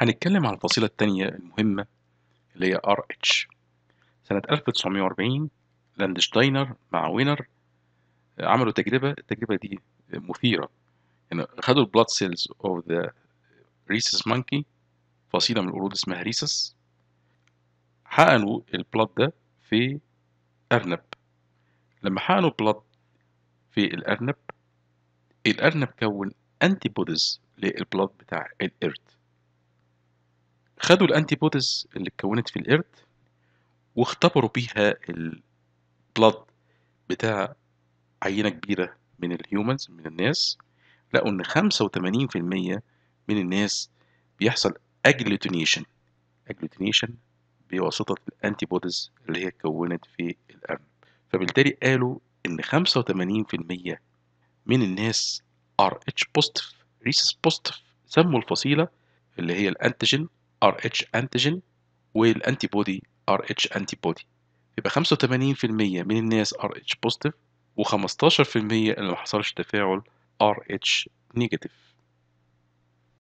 هنتكلم عن الفصيلة التانية المهمة اللي هي RH سنة 1940 لاندشتاينر مع وينر آه، عملوا تجربة التجربة دي مثيرة يعني خدوا البلاد سيلز اوف ذا ريسس مانكي فصيلة من القرود اسمها ريسس حقنوا البلاد ده في أرنب لما حقنوا بلاد في الأرنب الأرنب كون أنتي بوديز للبلاد بتاع الإرت خدوا الانتي بوديز اللي اتكونت في القرد واختبروا بيها البلد بتاع عينة كبيرة من الهيومنز من الناس لقوا إن 85% من الناس بيحصل اجلوتينيشن اجلوتينيشن بواسطة الانتي بوديز اللي هي اتكونت في القرد فبالتالي قالوا إن 85% من الناس ار اتش بوستف ريسس بوستف سموا الفصيلة اللي هي الانتيجين RH antigen والانتي بودي RH antibody يبقى 85% من الناس RH positive و15% اللي محصلش تفاعل RH negative